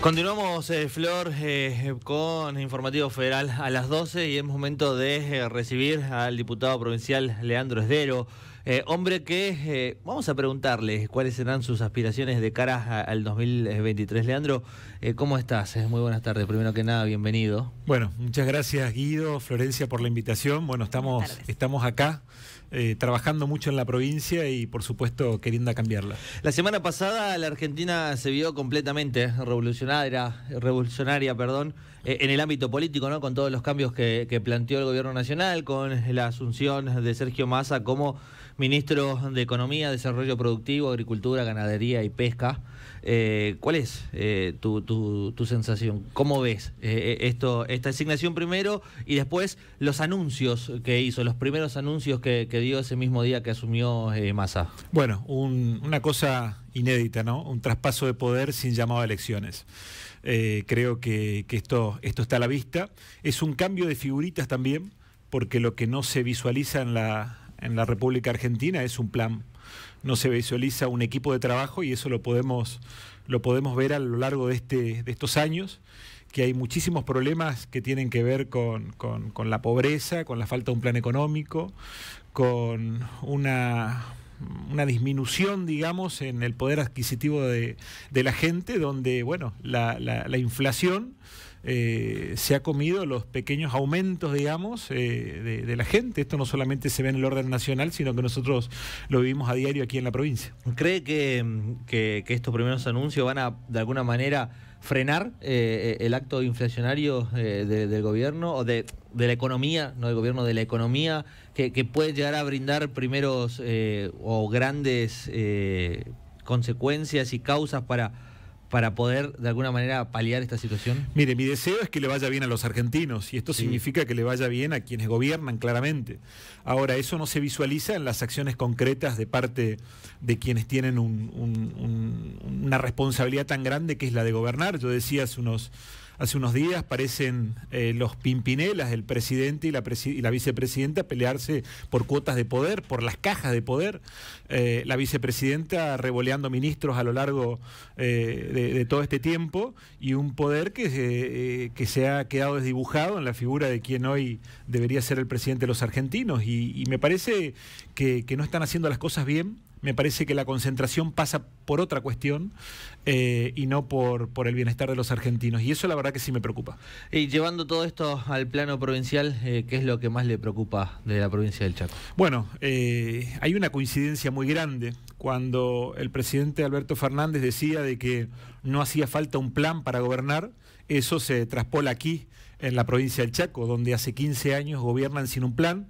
Continuamos, eh, Flor, eh, con Informativo Federal a las 12 y es momento de eh, recibir al diputado provincial Leandro Esdero, hombre que vamos a preguntarle cuáles serán sus aspiraciones de cara al 2023. Leandro, ¿cómo estás? Muy buenas tardes, primero que nada, bienvenido. Bueno, muchas gracias Guido, Florencia por la invitación. Bueno, estamos, estamos acá eh, trabajando mucho en la provincia y por supuesto queriendo cambiarla. La semana pasada la Argentina se vio completamente revolucionaria, revolucionaria perdón, eh, en el ámbito político, ¿no? con todos los cambios que, que planteó el gobierno nacional, con la asunción de Sergio Massa como ministro de Economía, Desarrollo Productivo, Agricultura, Ganadería y Pesca. Eh, ¿Cuál es eh, tu, tu, sensación? ¿Cómo ves eh, esto, esta asignación primero y después los anuncios que hizo, los primeros anuncios que, dio ese mismo día que asumió Massa? Bueno, una cosa inédita, ¿no? Un traspaso de poder sin llamado a elecciones. creo que, esto, esto está a la vista. Es un cambio de figuritas también, porque lo que no se visualiza en la, en la República Argentina es un plan no se visualiza un equipo de trabajo y eso lo podemos, lo podemos ver a lo largo de, este, de estos años que hay muchísimos problemas que tienen que ver con, la pobreza, con la falta de un plan económico, con una, una disminución, digamos, en el poder adquisitivo de, de la gente, donde, bueno, la, la, la inflación eh, se ha comido los pequeños aumentos, digamos, eh, de, la gente. Esto no solamente se ve en el orden nacional, sino que nosotros lo vivimos a diario aquí en la provincia. ¿Cree que, estos primeros anuncios van a, de alguna manera, frenar eh, el acto inflacionario del gobierno o de, la economía, no del gobierno, de la economía, que, que puede llegar a brindar primeros o grandes consecuencias y causas para para poder de alguna manera paliar esta situación? Mire, mi deseo es que le vaya bien a los argentinos y esto significa que le vaya bien a quienes gobiernan claramente. Ahora, eso no se visualiza en las acciones concretas de parte de quienes tienen una responsabilidad tan grande que es la de gobernar. Yo decía hace unos Hace unos días parecen eh, los pimpinelas, del presidente y la, vicepresidenta, pelearse por cuotas de poder, por las cajas de poder. Eh, la vicepresidenta revoleando ministros a lo largo eh, de, todo este tiempo y un poder que se, que se ha quedado desdibujado en la figura de quien hoy debería ser el presidente de los argentinos. Y, me parece que no están haciendo las cosas bien. Me parece que la concentración pasa por otra cuestión. Eh, y no por, por el bienestar de los argentinos. Y eso la verdad que sí me preocupa. Y llevando todo esto al plano provincial, eh, ¿qué es lo que más le preocupa de la provincia del Chaco? Bueno, eh, hay una coincidencia muy grande cuando el presidente Alberto Fernández decía de que no hacía falta un plan para gobernar, eso se traspola aquí en la provincia del Chaco, donde hace 15 años gobiernan sin un plan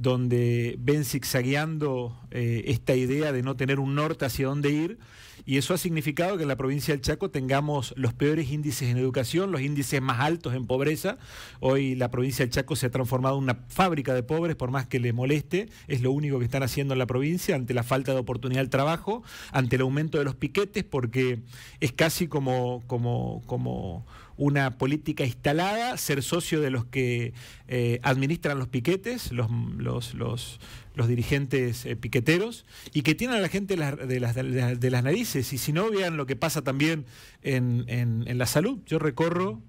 donde ven zigzagueando eh, esta idea de no tener un norte hacia dónde ir, y eso ha significado que en la provincia del Chaco tengamos los peores índices en educación, los índices más altos en pobreza. Hoy la provincia del Chaco se ha transformado en una fábrica de pobres, por más que le moleste, es lo único que están haciendo en la provincia ante la falta de oportunidad de trabajo, ante el aumento de los piquetes, porque es casi como, como, como una política instalada, ser socio de los que eh, administran los piquetes, los, los, los, dirigentes eh, piqueteros, y que tienen a la gente de las, de, las, narices. Y si no, vean lo que pasa también en, en la salud. Yo recorro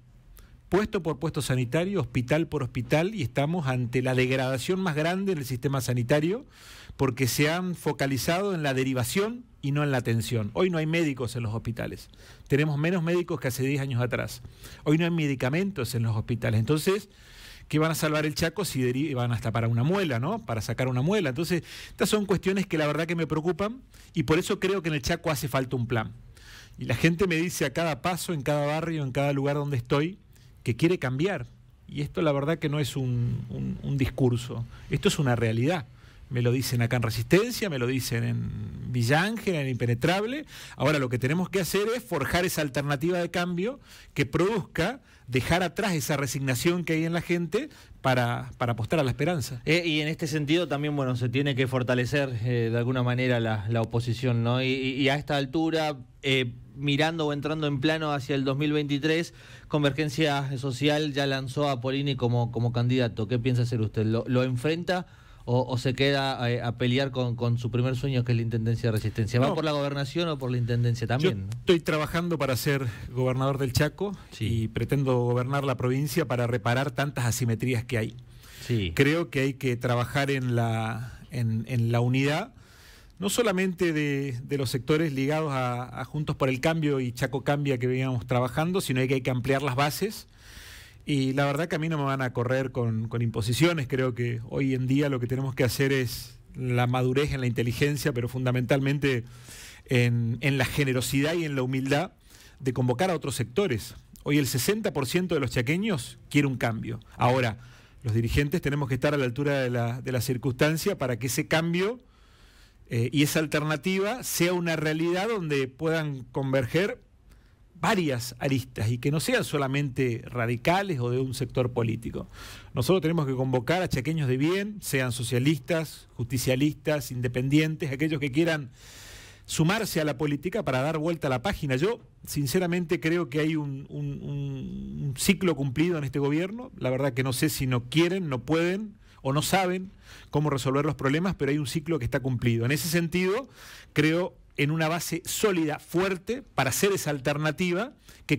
puesto por puesto sanitario, hospital por hospital, y estamos ante la degradación más grande del sistema sanitario porque se han focalizado en la derivación y no en la atención. Hoy no hay médicos en los hospitales. Tenemos menos médicos que hace 10 años atrás. Hoy no hay medicamentos en los hospitales. Entonces, ¿qué van a salvar el Chaco si van hasta para una muela, ¿no? Para sacar una muela. Entonces, estas son cuestiones que la verdad que me preocupan y por eso creo que en el Chaco hace falta un plan. Y la gente me dice a cada paso, en cada barrio, en cada lugar donde estoy, que quiere cambiar. Y esto la verdad que no es un, discurso, esto es una realidad. Me lo dicen acá en Resistencia, me lo dicen en Villángel, en Impenetrable. Ahora lo que tenemos que hacer es forjar esa alternativa de cambio que produzca dejar atrás esa resignación que hay en la gente para, apostar a la esperanza. Eh, y en este sentido también, bueno, se tiene que fortalecer eh, de alguna manera la, oposición, ¿no? Y, a esta altura, eh, mirando o entrando en plano hacia el 2023, Convergencia Social ya lanzó a Polini como, como candidato. ¿Qué piensa hacer usted? ¿Lo, enfrenta o, se queda eh, a pelear con, con, su primer sueño, que es la Intendencia de Resistencia? ¿Va por la gobernación o por la Intendencia también? estoy trabajando para ser gobernador del Chaco y pretendo gobernar la provincia para reparar tantas asimetrías que hay. Creo que hay que trabajar en la, en, en la unidad no solamente de, los sectores ligados a, Juntos por el Cambio y Chaco Cambia que veníamos trabajando, sino que hay que ampliar las bases. Y la verdad que a mí no me van a correr con, imposiciones, creo que hoy en día lo que tenemos que hacer es la madurez en la inteligencia, pero fundamentalmente en, la generosidad y en la humildad de convocar a otros sectores. Hoy el 60% de los chaqueños quiere un cambio. Ahora, los dirigentes tenemos que estar a la altura de la, de la circunstancia para que ese cambio eh, y esa alternativa sea una realidad donde puedan converger varias aristas y que no sean solamente radicales o de un sector político. Nosotros tenemos que convocar a chaqueños de bien, sean socialistas, justicialistas, independientes, aquellos que quieran sumarse a la política para dar vuelta a la página. Yo sinceramente creo que hay un, un ciclo cumplido en este gobierno, la verdad que no sé si no quieren, no pueden o no saben cómo resolver los problemas, pero hay un ciclo que está cumplido. En ese sentido, creo en una base sólida, fuerte, para hacer esa alternativa que,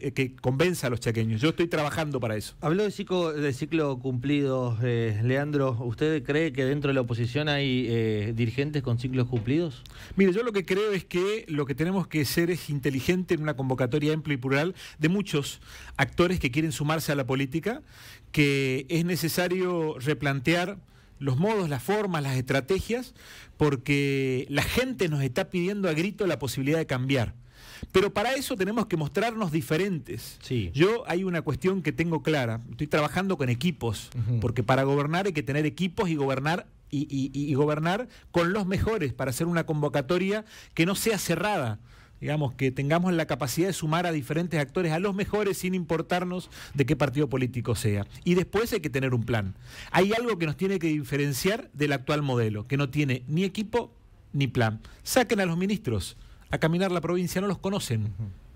eh, que convenza a los chaqueños. Yo estoy trabajando para eso. Habló de ciclo, de ciclo cumplido, eh, Leandro. ¿Usted cree que dentro de la oposición hay eh, dirigentes con ciclos cumplidos? Mire, yo lo que creo es que lo que tenemos que ser es inteligente en una convocatoria amplia y plural de muchos actores que quieren sumarse a la política, que es necesario replantear los modos, las formas, las estrategias, porque la gente nos está pidiendo a grito la posibilidad de cambiar. Pero para eso tenemos que mostrarnos diferentes. Yo hay una cuestión que tengo clara. Estoy trabajando con equipos, porque para gobernar hay que tener equipos y gobernar y gobernar con los mejores para hacer una convocatoria que no sea cerrada digamos, que tengamos la capacidad de sumar a diferentes actores, a los mejores, sin importarnos de qué partido político sea. Y después hay que tener un plan. Hay algo que nos tiene que diferenciar del actual modelo, que no tiene ni equipo ni plan. Saquen a los ministros a caminar la provincia, no los conocen,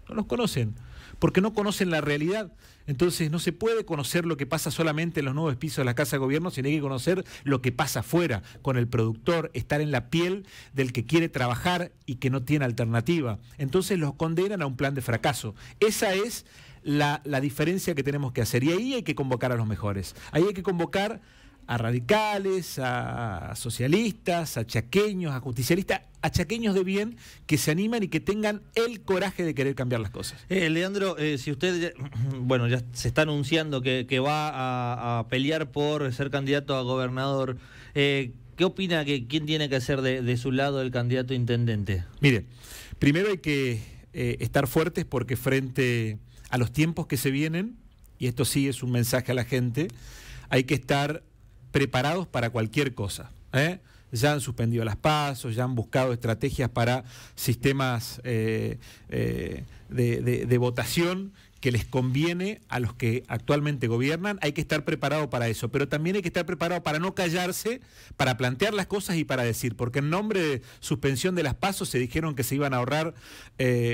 no los conocen porque no conocen la realidad. Entonces no se puede conocer lo que pasa solamente en los nuevos pisos de la Casa de Gobierno, sino hay que conocer lo que pasa afuera, con el productor, estar en la piel del que quiere trabajar y que no tiene alternativa. Entonces los condenan a un plan de fracaso. Esa es la, la diferencia que tenemos que hacer. Y ahí hay que convocar a los mejores. Ahí hay que convocar a radicales, a socialistas, a chaqueños, a justicialistas, a chaqueños de bien que se animan y que tengan el coraje de querer cambiar las cosas. Eh, Leandro, eh, si usted, bueno, ya se está anunciando que, va a, pelear por ser candidato a gobernador, eh, ¿qué opina que quién tiene que hacer de, su lado el candidato intendente? Mire, primero hay que estar fuertes porque frente a los tiempos que se vienen, y esto sí es un mensaje a la gente, hay que estar preparados para cualquier cosa. ¿eh? Ya han suspendido las pasos, ya han buscado estrategias para sistemas eh, eh, de, votación que les conviene a los que actualmente gobiernan, hay que estar preparado para eso, pero también hay que estar preparado para no callarse, para plantear las cosas y para decir, porque en nombre de suspensión de las pasos se dijeron que se iban a ahorrar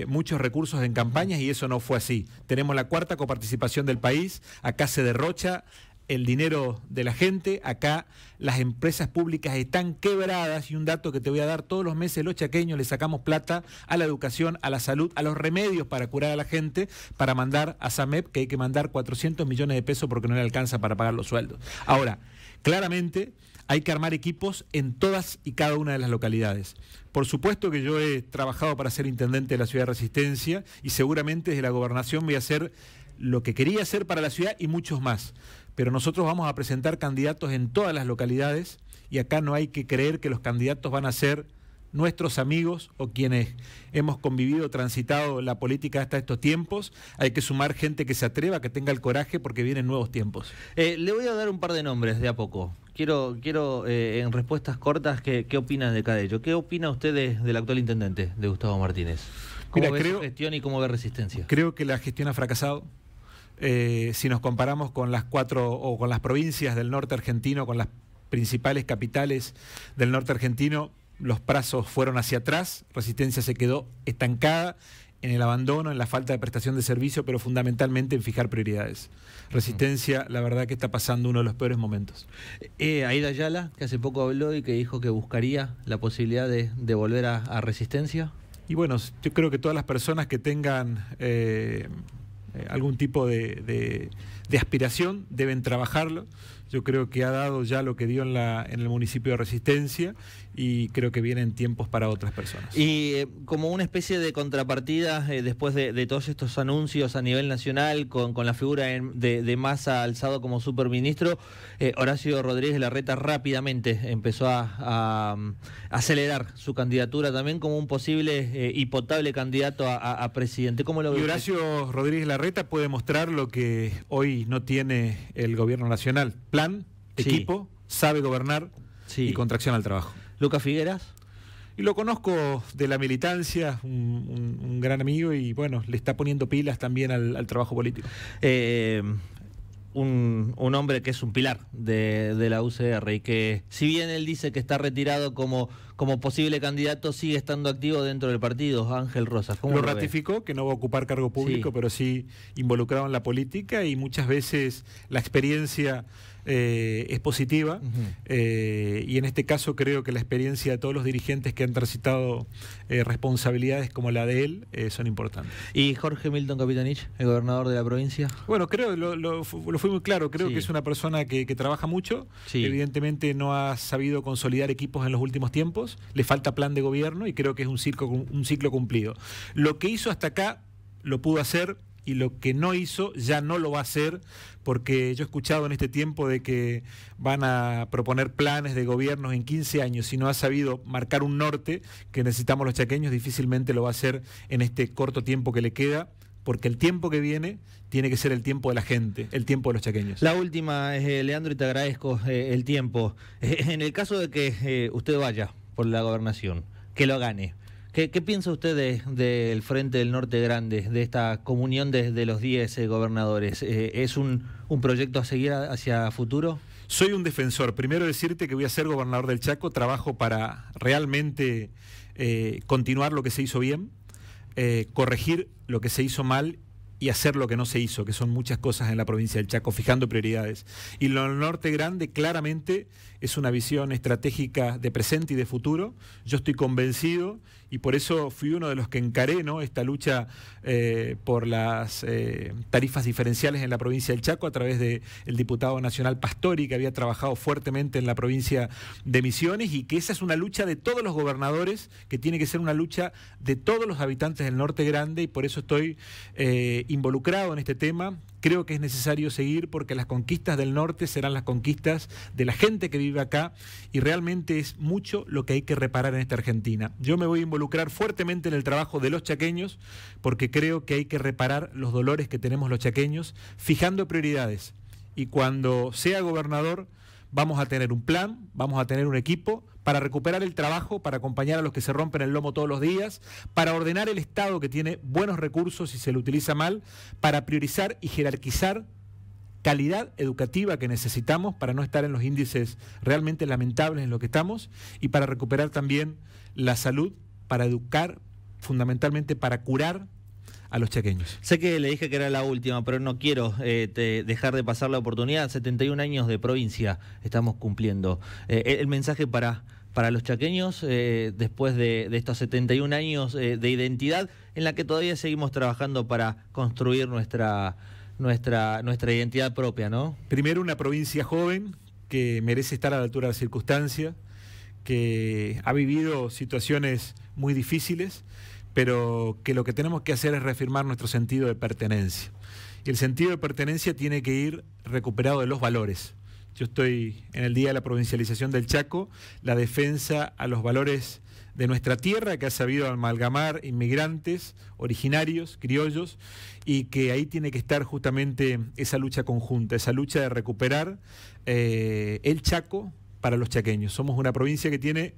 muchos recursos en campañas y eso no fue así. Tenemos la cuarta coparticipación del país, acá se derrocha el dinero de la gente. Acá las empresas públicas están quebradas y un dato que te voy a dar, todos los meses los chaqueños le sacamos plata a la educación, a la salud, a los remedios para curar a la gente, para mandar a SAMEP, que hay que mandar 400 millones de pesos porque no le alcanza para pagar los sueldos. Ahora, claramente hay que armar equipos en todas y cada una de las localidades. Por supuesto que yo he trabajado para ser intendente de la ciudad de Resistencia y seguramente desde la gobernación voy a hacer lo que quería hacer para la ciudad y muchos más pero nosotros vamos a presentar candidatos en todas las localidades y acá no hay que creer que los candidatos van a ser nuestros amigos o quienes hemos convivido, transitado la política hasta estos tiempos. Hay que sumar gente que se atreva, que tenga el coraje, porque vienen nuevos tiempos. Eh, le voy a dar un par de nombres de a poco. Quiero, quiero eh, en respuestas cortas, ¿qué, qué opinan de cada ¿Qué opina usted del actual intendente, de Gustavo Martínez? ¿Cómo Mira, ve creo, su gestión y cómo ve resistencia? Creo que la gestión ha fracasado. Eh, si nos comparamos con las cuatro o con las provincias del norte argentino, con las principales capitales del norte argentino, los plazos fueron hacia atrás, Resistencia se quedó estancada en el abandono, en la falta de prestación de servicio, pero fundamentalmente en fijar prioridades. Resistencia, la verdad que está pasando uno de los peores momentos. Eh, eh Aida Ayala, que hace poco habló y que dijo que buscaría la posibilidad de, volver a, Resistencia. Y bueno, yo creo que todas las personas que tengan... Eh, eh, algún tipo de, aspiración, deben trabajarlo. Yo creo que ha dado ya lo que dio en, la, en el municipio de Resistencia y creo que vienen tiempos para otras personas. Y eh, como una especie de contrapartida eh, después de, todos estos anuncios a nivel nacional con, la figura de, de, Massa alzado como superministro, eh, Horacio Rodríguez Larreta rápidamente empezó a, mm, acelerar su candidatura también como un posible y potable candidato a, presidente. ¿Cómo lo y Horacio Rodríguez Larreta puede mostrar lo que hoy no tiene el gobierno nacional. Plan, equipo, sabe gobernar y contracción al trabajo. Lucas Figueras. Y lo conozco de la militancia, un, gran amigo y bueno, le está poniendo pilas también al, trabajo político. Eh, un, hombre que es un pilar de, la UCR y que si bien él dice que está retirado como, posible candidato, sigue estando activo dentro del partido, Ángel Rosas. como lo, ratificó, que no va a ocupar cargo público, pero sí involucrado en la política y muchas veces la experiencia eh, es positiva eh, y en este caso creo que la experiencia de todos los dirigentes que han transitado eh, responsabilidades como la de él son importantes. ¿Y Jorge Milton Capitanich, el gobernador de la provincia? Bueno, creo, lo, lo, fui muy claro, creo que es una persona que, trabaja mucho, evidentemente no ha sabido consolidar equipos en los últimos tiempos, le falta plan de gobierno y creo que es un un ciclo cumplido. Lo que hizo hasta acá lo pudo hacer y lo que no hizo ya no lo va a hacer, porque yo he escuchado en este tiempo de que van a proponer planes de gobiernos en 15 años, si no ha sabido marcar un norte que necesitamos los chaqueños, difícilmente lo va a hacer en este corto tiempo que le queda, porque el tiempo que viene tiene que ser el tiempo de la gente, el tiempo de los chaqueños. La última, eh, Leandro, y te agradezco eh, el tiempo. Eh, en el caso de que eh, usted vaya por la gobernación, que lo gane. ¿Qué, piensa usted del Frente del Norte Grande, de esta comunión de, los 10 eh, gobernadores? Eh, ¿Es un, proyecto a seguir hacia futuro? Soy un defensor. Primero decirte que voy a ser gobernador del Chaco, trabajo para realmente eh, continuar lo que se hizo bien, corregir lo que se hizo mal y hacer lo que no se hizo, que son muchas cosas en la provincia del Chaco, fijando prioridades. Y lo norte grande claramente es una visión estratégica de presente y de futuro. Yo estoy convencido y por eso fui uno de los que encaré esta lucha eh, por las eh, tarifas diferenciales en la provincia del Chaco a través del diputado nacional Pastori, que había trabajado fuertemente en la provincia de Misiones y que esa es una lucha de todos los gobernadores, que tiene que ser una lucha de todos los habitantes del norte grande y por eso estoy... Eh, involucrado en este tema. Creo que es necesario seguir porque las conquistas del norte serán las conquistas de la gente que vive acá y realmente es mucho lo que hay que reparar en esta Argentina. Yo me voy a involucrar fuertemente en el trabajo de los chaqueños porque creo que hay que reparar los dolores que tenemos los chaqueños fijando prioridades. Y cuando sea gobernador vamos a tener un plan, vamos a tener un equipo para recuperar el trabajo, para acompañar a los que se rompen el lomo todos los días, para ordenar el Estado que tiene buenos recursos y se lo utiliza mal, para priorizar y jerarquizar calidad educativa que necesitamos para no estar en los índices realmente lamentables en los que estamos y para recuperar también la salud, para educar, fundamentalmente para curar a los chaqueños Sé que le dije que era la última, pero no quiero eh, dejar de pasar la oportunidad. 71 años de provincia estamos cumpliendo. Eh, el mensaje para, para los chaqueños, eh, después de, de, estos 71 años de identidad, en la que todavía seguimos trabajando para construir nuestra, nuestra, nuestra identidad propia, ¿no? Primero, una provincia joven que merece estar a la altura de la circunstancia, que ha vivido situaciones muy difíciles pero que lo que tenemos que hacer es reafirmar nuestro sentido de pertenencia. Y el sentido de pertenencia tiene que ir recuperado de los valores. Yo estoy en el Día de la Provincialización del Chaco, la defensa a los valores de nuestra tierra que ha sabido amalgamar inmigrantes, originarios, criollos, y que ahí tiene que estar justamente esa lucha conjunta, esa lucha de recuperar eh, el Chaco para los chaqueños. Somos una provincia que tiene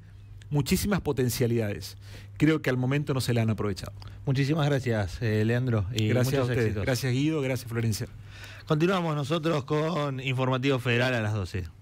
muchísimas potencialidades. Creo que al momento no se la han aprovechado. Muchísimas gracias, eh, Leandro. Y gracias a ustedes. Gracias, Guido. Gracias, Florencia. Continuamos nosotros con Informativo Federal a las 12.